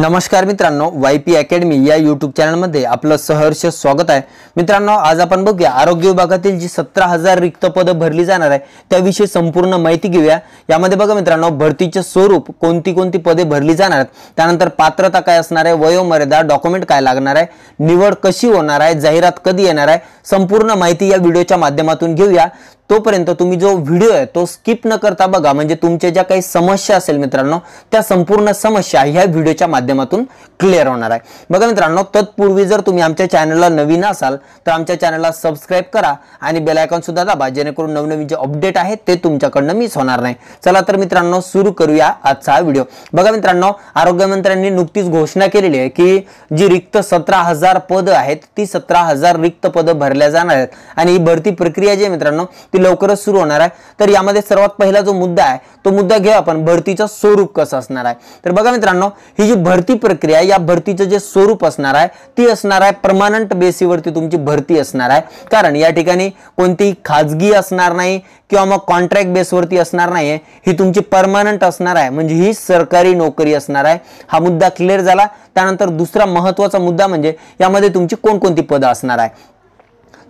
नमस्कार मित्रांनो Y P academy या यूट्यूब चॅनलमध्ये आपलं सहर्ष स्वागत आहे मित्रांनो आज आपण बघूया आरोग्य विभागातील जी सतरा हजार रिक्त पदं भरली जाणार आहे त्याविषयी संपूर्ण माहिती घेऊया यामध्ये बघा मित्रांनो भरतीचे स्वरूप कोणती कोणती पदे भरली जाणार आहेत त्यानंतर पात्रता काय असणार आहे वयोमर्यादा डॉक्युमेंट काय लागणार आहे निवड कशी होणार आहे जाहिरात कधी येणार आहे संपूर्ण माहिती या व्हिडिओच्या माध्यमातून घेऊया तोपर्यंत तुम्ही जो व्हिडिओ आहे तो स्किप न करता बघा म्हणजे तुमच्या ज्या काही समस्या असेल मित्रांनो त्या संपूर्ण समस्या ह्या व्हिडिओच्या माध्यमातून क्लिअर होणार आहे बघा मित्रांनो तत्पूर्वी जर तुम्ही आमच्या चॅनलला नवीन असाल तर आमच्या चॅनलला सबस्क्राईब करा आणि बेलायकॉन सुद्धा दाबा जेणेकरून नवनवीन जे अपडेट आहेत ते तुमच्याकडनं मिस होणार नाही चला तर मित्रांनो सुरू करूया आजचा हा व्हिडिओ बघा मित्रांनो आरोग्यमंत्र्यांनी नुकतीच घोषणा केलेली आहे की जी रिक्त सतरा हजार पद आहेत ती सतरा हजार रिक्त पदं भरल्या जाणार आहेत आणि ही भरती प्रक्रिया जी आहे मित्रांनो ती लवकरच सुरू होणार आहे तर यामध्ये सर्वात पहिला जो मुद्दा आहे तो मुद्दा घेऊ आपण भरतीचं स्वरूप कसं असणार आहे तर बघा मित्रांनो ही जी भरती प्रक्रिया या भरतीचं जे स्वरूप असणार आहे ती असणार आहे परमानंट बेसिसवरती तुमची भरती असणार आहे कारण या ठिकाणी कोणतीही खाजगी असणार नाही किंवा मग कॉन्ट्रॅक्ट बेसवरती असणार नाही ही तुमची परमानंट असणार आहे म्हणजे ही सरकारी नोकरी असणार आहे हा मुद्दा क्लिअर झाला त्यानंतर दुसरा महत्वाचा मुद्दा म्हणजे यामध्ये तुमची कोणकोणती पदं असणार आहे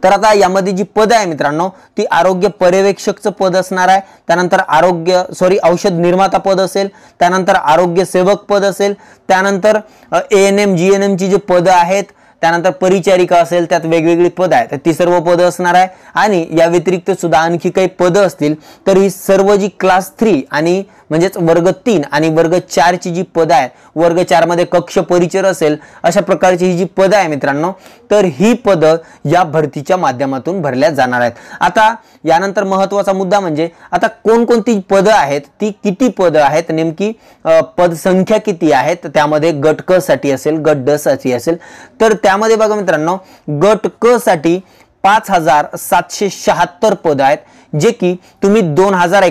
तर आता यामध्ये जी पद आहे मित्रांनो ती आरोग्य पर्यवेक्षकचं पद असणार आहे त्यानंतर आरोग्य सॉरी औषध निर्माता पद असेल त्यानंतर आरोग्य सेवक पद असेल त्यानंतर A N M G N एमची जी पदं आहेत त्यानंतर परिचारिका असेल त्यात वेगवेगळी पद आहेत ती सर्व पदं असणार आहे आणि या व्यतिरिक्त सुद्धा आणखी काही पदं असतील तर ही सर्व जी क्लास थ्री आणि म्हणजेच वर्ग तीन आणि वर्ग चारची जी पदं आहेत वर्ग चारमध्ये कक्ष परिचर असेल अशा प्रकारची ही जी पदं आहे मित्रांनो तर ही पदं या भरतीच्या माध्यमातून भरल्या जाणार आहेत आता यानंतर महत्त्वाचा मुद्दा म्हणजे आता कोणकोणती पदं आहेत ती किती पदं आहेत नेमकी पदसंख्या किती आहेत त्यामध्ये गट क साठी असेल गट ड साठी असेल तर त्यामध्ये बघा मित्रांनो गट क साठी पाच हजार सातशे शहात्तर पदं आहेत जे की तुम्ही दोन हजार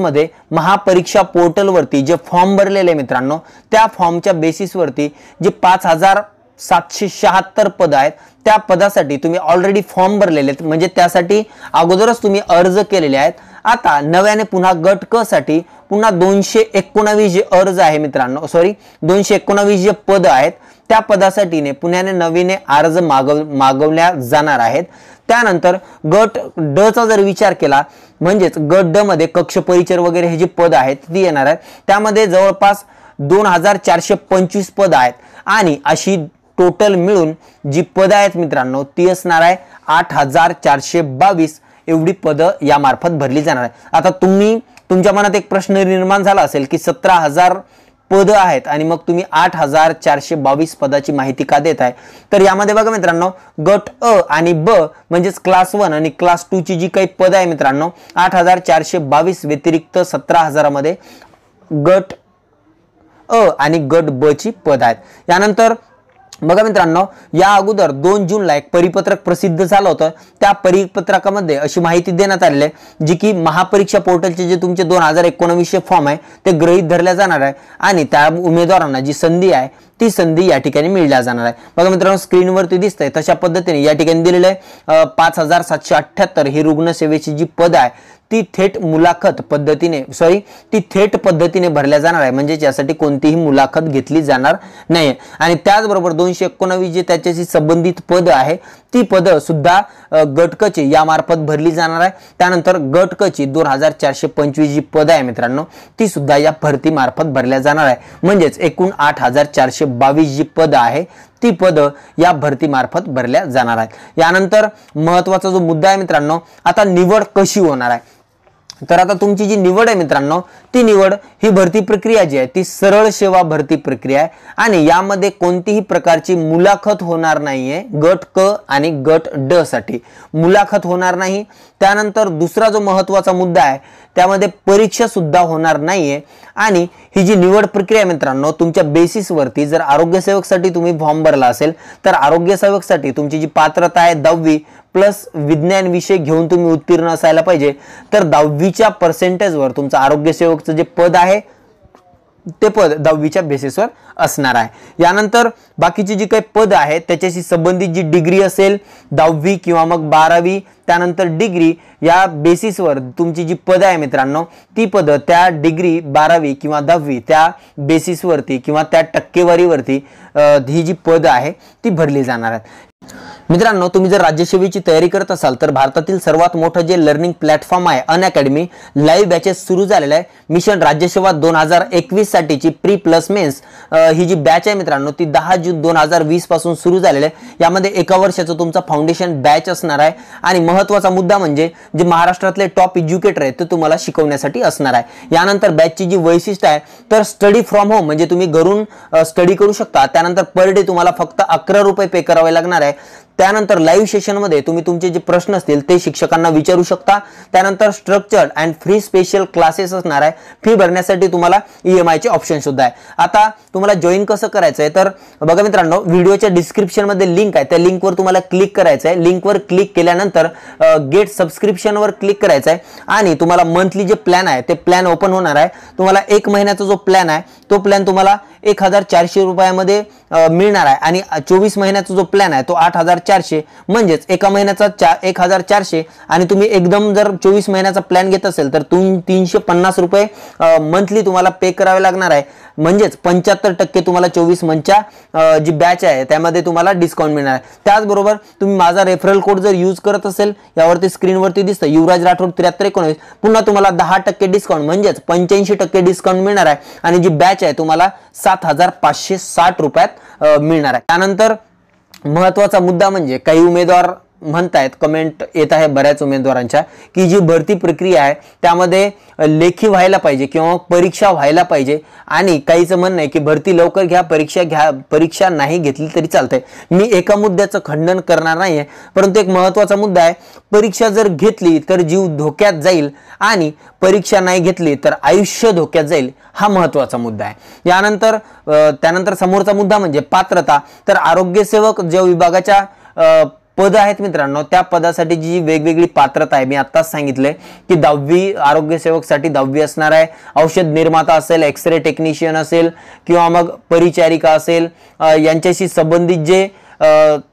मध्ये महापरीक्षा पोर्टलवरती जे फॉर्म भरलेले आहे मित्रांनो त्या फॉर्मच्या बेसिसवरती जे पाच हजार सातशे शहात्तर पद आहेत त्या पदासाठी तुम्ही ऑलरेडी फॉर्म भरलेले आहेत म्हणजे त्यासाठी अगोदरच तुम्ही अर्ज केलेले आहेत आता नव्याने पुन्हा गट क साठी पुन्हा दोनशे एकोणावीस जे अर्ज आहे मित्रांनो सॉरी दोनशे एकोणावीस जे पद आहेत त्या पदासाठीने पुण्याने नवीने अर्ज मागव मागवल्या जाणार आहेत त्यानंतर गट ड चा जर विचार केला म्हणजेच गट ड मध्ये कक्ष परिचर वगैरे हे जे पद आहेत ती येणार आहेत त्यामध्ये जवळपास दोन हजार चारशे पंचवीस पद आहेत आणि अशी टोटल मिळून जी पदं आहेत मित्रांनो ती असणार आहे आठ हजार चारशे बावीस एवढी पदं यामार्फत भरली जाणार आहे आता तुम्ही तुमच्या मनात एक प्रश्न निर्माण झाला असेल की सतरा हजार पद आहेत आणि मग तुम्ही आठ हजार चारशे बावीस पदाची माहिती का देत आहे तर यामध्ये बघा मित्रांनो गट अ आणि ब म्हणजेच क्लास वन आणि क्लास ची जी काही पद आहे मित्रांनो आठ हजार चारशे बावीस व्यतिरिक्त सतरा हजारामध्ये गट अ आणि गट ब ची पद आहेत यानंतर बघा मित्रांनो या अगोदर दोन जूनला एक परिपत्रक प्रसिद्ध झालं होतं त्या परिपत्रकामध्ये अशी माहिती देण्यात आलेली आहे जी की महापरीक्षा पोर्टलचे जे तुमचे दोन हजार एकोणवीसचे फॉर्म आहे ते ग्रहित धरल्या जाणार आहे आणि त्या उमेदवारांना जी संधी आहे ती संधी या ठिकाणी मिळल्या जाणार आहे बघा मित्रांनो स्क्रीनवरती दिसतंय तशा पद्धतीने या ठिकाणी दिलेलं आहे पाच हजार सातशे अठ्ठ्याहत्तर ही रुग्णसेवेची जी पद आहे ती थेट मुलाखत पद्धतीने सॉरी ती थेट पद्धतीने भरल्या जाणार आहे म्हणजे यासाठी कोणतीही मुलाखत घेतली जाणार नाही आणि त्याचबरोबर दोनशे एकोणवीस जे त्याच्याशी संबंधित पद आहे ती पद सुद्धा गटकची मार्फत भरली जाणार आहे त्यानंतर गटकची दोन हजार चारशे पंचवीस जी पद आहे मित्रांनो ती सुद्धा या भरतीमार्फत भरल्या जाणार आहे म्हणजेच एकूण आठ हजार चारशे बावीस जी पद आहे ती पद या भरतीमार्फत भरल्या जाणार आहेत यानंतर महत्वाचा जो मुद्दा आहे मित्रांनो आता निवड कशी होणार आहे तर आता तुमची जी निवड आहे मित्रांनो ती निवड ही भरती प्रक्रिया जी आहे ती सरळ सेवा भरती प्रक्रिया आहे आणि यामध्ये कोणतीही प्रकारची मुलाखत होणार नाहीये गट क आणि गट ड साठी मुलाखत होणार नाही त्यानंतर दुसरा जो महत्वाचा मुद्दा आहे त्यामध्ये परीक्षा सुद्धा होणार नाहीये आणि ही जी निवड प्रक्रिया मित्रांनो तुमच्या बेसिसवरती जर साठी तुम्ही फॉर्म भरला असेल तर आरोग्यसेवकसाठी तुमची जी पात्रता आहे दहावी प्लस विज्ञान विषय घेऊन तुम्ही उत्तीर्ण असायला पाहिजे तर दहावीच्या पर्सेंटेजवर तुमचं आरोग्यसेवकचं जे पद आहे ते पद दहावीच्या बेसिसवर असणार आहे यानंतर बाकीची जी काही पद आहेत त्याच्याशी संबंधित जी डिग्री असेल दहावी किंवा मग बारावी त्यानंतर डिग्री या बेसिसवर तुमची जी पद आहे मित्रांनो ती पद त्या डिग्री बारावी किंवा दहावी त्या बेसिसवरती किंवा त्या टक्केवारीवरती ही जी पद आहे ती भरली जाणार आहेत मित्रांनो तुम्ही जर राज्यसेवेची तयारी करत असाल तर भारतातील सर्वात मोठं जे लर्निंग प्लॅटफॉर्म आहे अन अकॅडमी लाईव्ह बॅचेस सुरू झालेलं आहे मिशन राज्यसेवा दोन हजार एकवीस साठीची प्री प्लस मेन्स ही जी बॅच आहे मित्रांनो ती दहा जून दोन हजार वीस पासून सुरू झालेली आहे यामध्ये एका वर्षाचं तुमचा फाउंडेशन बॅच असणार आहे आणि महत्त्वाचा मुद्दा म्हणजे जे महाराष्ट्रातले टॉप एज्युकेटर आहेत ते तुम्हाला शिकवण्यासाठी असणार आहे यानंतर बॅचची जी वैशिष्ट्य आहे तर स्टडी फ्रॉम होम म्हणजे तुम्ही घरून स्टडी करू शकता त्यानंतर पर डे तुम्हाला फक्त अकरा रुपये पे करावे लागणार आहे त्यानंतर लाईव्ह सेशनमध्ये तुम्ही तुमचे जे प्रश्न असतील ते शिक्षकांना विचारू शकता त्यानंतर structured and free special classes असणार आहे फी भरण्यासाठी तुम्हाला ई एम आयचे ऑप्शन सुद्धा आहे आता तुम्हाला जॉईन कसं करायचं आहे तर बघा मित्रांनो व्हिडिओच्या डिस्क्रिप्शनमध्ये लिंक आहे त्या लिंकवर तुम्हाला क्लिक करायचं आहे लिंकवर क्लिक केल्यानंतर गेट सबस्क्रिप्शनवर क्लिक करायचं आहे आणि तुम्हाला मंथली जे प्लॅन आहे ते प्लॅन ओपन होणार आहे तुम्हाला एक महिन्याचा जो प्लॅन आहे तो प्लॅन तुम्हाला एक हजार चारशे रुपयामध्ये मिळणार आहे आणि चोवीस महिन्याचा जो प्लॅन आहे तो आठ हजार चारशे म्हणजेच एका महिन्याचा चा एक हजार चारशे आणि तुम्ही एकदम जर चोवीस महिन्याचा प्लॅन घेत असेल तर तुम तीनशे पन्नास रुपये मंथली तुम्हाला पे करावे लागणार आहे म्हणजेच पंच्याहत्तर टक्के तुम्हाला चोवीस मंचा जी बॅच आहे त्यामध्ये तुम्हाला डिस्काउंट मिळणार आहे त्याचबरोबर तुम्ही माझा रेफरल कोड जर यूज करत असेल यावरती स्क्रीनवरती दिसतं युवराज राठोड त्र्याहत्तर एकोणवीस पुन्हा तुम्हाला दहा टक्के डिस्काउंट म्हणजेच पंच्याऐंशी टक्के डिस्काउंट मिळणार आहे आणि जी बॅच आहे तुम्हाला सात हजार पाचशे साठ रुपयात मिळणार आहे त्यानंतर महत्त्वाचा मुद्दा म्हणजे काही उमेदवार म्हणतायत कमेंट येत आहे बऱ्याच उमेदवारांच्या की जी भरती प्रक्रिया आहे त्यामध्ये लेखी व्हायला पाहिजे किंवा परीक्षा व्हायला पाहिजे आणि काहीचं म्हणणं आहे की भरती लवकर घ्या परीक्षा घ्या परीक्षा नाही घेतली तरी चालतंय मी एका मुद्द्याचं खंडन करणार नाही आहे परंतु एक महत्त्वाचा मुद्दा आहे परीक्षा जर घेतली तर जीव धोक्यात जाईल आणि परीक्षा नाही घेतली तर आयुष्य धोक्यात जाईल हा महत्त्वाचा मुद्दा आहे यानंतर त्यानंतर समोरचा मुद्दा म्हणजे पात्रता तर आरोग्यसेवक ज्या विभागाच्या पद आहेत मित्रांनो त्या पदासाठी जी वेगवेगळी पात्रता आहे मी आत्ताच सांगितलंय की दहावी आरोग्य सेवकसाठी दहावी असणार आहे औषध निर्माता असेल एक्स रे टेक्निशियन असेल किंवा मग परिचारिका असेल यांच्याशी संबंधित जे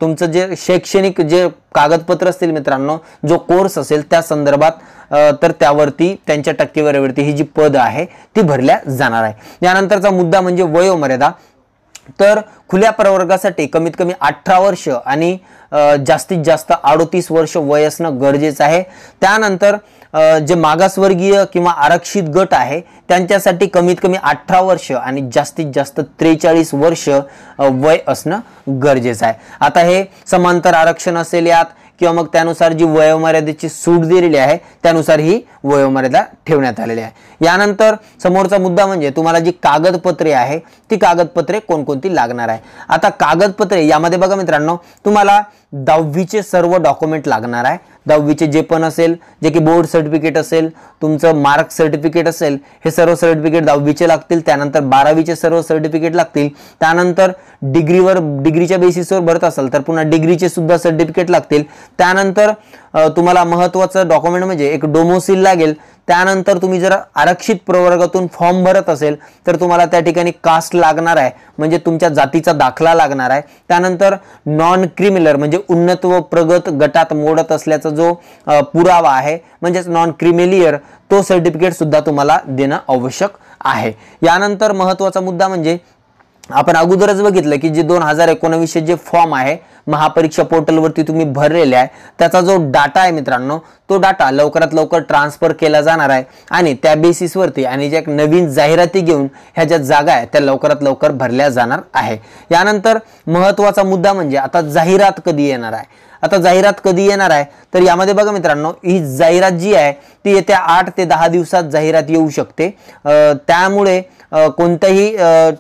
तुमचं जे शैक्षणिक जे कागदपत्र असतील मित्रांनो जो कोर्स असेल त्या संदर्भात तर त्यावरती त्यांच्या टक्केवारीवरती ही जी पद आहे ती भरल्या जाणार आहे यानंतरचा मुद्दा म्हणजे वयोमर्यादा तर खुल्या प्रवर्गासाठी कमीत कमी अठरा वर्ष आणि जास्तीत जास्त अडोतीस वर्ष वय असणं गरजेचं आहे त्यानंतर जे मागासवर्गीय किंवा आरक्षित गट आहे त्यांच्यासाठी कमीत कमी अठरा वर्ष आणि जास्तीत जास्त त्रेचाळीस वर्ष वय असणं गरजेचं आहे आता हे समांतर आरक्षण असेल यात किंवा मग त्यानुसार जी वयोमर्यादेची सूट दिलेली आहे त्यानुसार ही वयोमर्यादा ठेवण्यात आलेली आहे यानंतर समोरचा मुद्दा म्हणजे तुम्हाला जी कागदपत्रे आहे ती कागदपत्रे कोणकोणती लागणार आहे आता कागदपत्रे यामध्ये बघा मित्रांनो तुम्हाला दहावीचे सर्व डॉक्युमेंट लागणार आहे दहावीचे जे पण असेल जे की बोर्ड सर्टिफिकेट असेल तुमचं मार्क सर्टिफिकेट असेल हे सर्व सर्टिफिकेट दहावीचे लागतील त्यानंतर बारावीचे सर्व सर्टिफिकेट लागतील त्यानंतर डिग्रीवर डिग्रीच्या बेसिसवर भरत असाल तर पुन्हा डिग्रीचे सुद्धा सर्टिफिकेट लागतील त्यानंतर तुम्हाला महत्वाचं डॉक्युमेंट म्हणजे एक डोमोसिल लागेल त्यानंतर तुम्ही जर आरक्षित प्रवर्गातून फॉर्म भरत असेल तर तुम्हाला त्या ठिकाणी कास्ट लागणार आहे म्हणजे तुमच्या जातीचा दाखला लागणार आहे त्यानंतर नॉन क्रिमिनल म्हणजे उन्नत व प्रगत गटात मोडत असल्याचा जो पुरावा आहे म्हणजेच नॉन क्रिमिलियर तो सर्टिफिकेट सुद्धा तुम्हाला देणं आवश्यक आहे यानंतर महत्वाचा मुद्दा म्हणजे आपण अगोदरच बघितलं की जे दोन हजार एकोणवीसचे जे फॉर्म आहे महापरीक्षा पोर्टलवरती तुम्ही भरलेले आहे त्याचा जो डाटा आहे मित्रांनो तो डाटा लवकरात लवकर ट्रान्सफर केला जाणार आहे आणि त्या बेसिसवरती आणि ज्या नवीन जाहिराती घेऊन ह्या ज्या जागा आहेत त्या लवकरात लवकर भरल्या जाणार आहे यानंतर महत्वाचा मुद्दा म्हणजे आता जाहिरात कधी येणार आहे आता जाहिरात कधी येणार आहे तर यामध्ये बघा मित्रांनो ही जाहिरात जी आहे ती येत्या आठ ते दहा दिवसात जाहिरात येऊ शकते त्यामुळे कोणतंही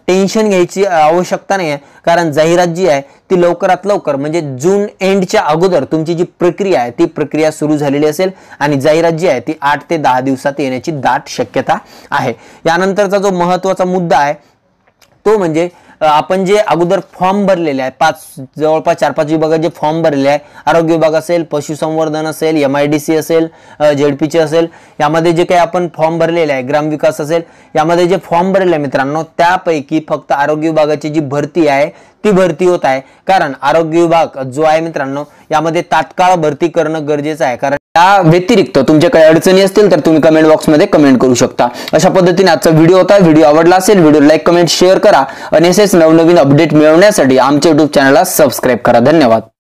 टेन्शन घ्यायची आवश्यकता नाही आहे कारण जाहिरात जी आहे ती लवकरात लवकर म्हणजे जून एंडच्या अगोदर तुमची जी प्रक्रिया आहे ती प्रक्रिया सुरू झालेली असेल आणि जाहिरात जी आहे ती आठ ते दहा दिवसात येण्याची दाट शक्यता आहे यानंतरचा जो महत्वाचा मुद्दा आहे तो म्हणजे आपण जे अगोदर फॉर्म भरलेले आहे पाच जवळपास चार पाच विभागात जे फॉर्म भरलेले आहे आरोग्य विभाग असेल पशुसंवर्धन असेल एम आय डी सी असेल जेडपीचे असेल यामध्ये जे काही आपण फॉर्म भरलेले आहे ग्रामविकास असेल यामध्ये जे फॉर्म भरलेले आहे मित्रांनो त्यापैकी फक्त आरोग्य विभागाची जी भरती आहे ती भरती होत आहे कारण आरोग्य विभाग जो आहे मित्रांनो यामध्ये तात्काळ भरती करणं गरजेचं आहे कारण त्या व्यतिरिक्त तुमच्या काही अडचणी असतील तर तुम्ही कमेंट बॉक्समध्ये कमेंट करू शकता अशा पद्धतीने आजचा व्हिडिओ होता व्हिडिओ आवडला असेल व्हिडिओ लाईक कमेंट शेअर करा आणि असेच नवनवीन अपडेट मिळवण्यासाठी आमच्या युट्यूब चॅनलला सबस्क्राईब करा धन्यवाद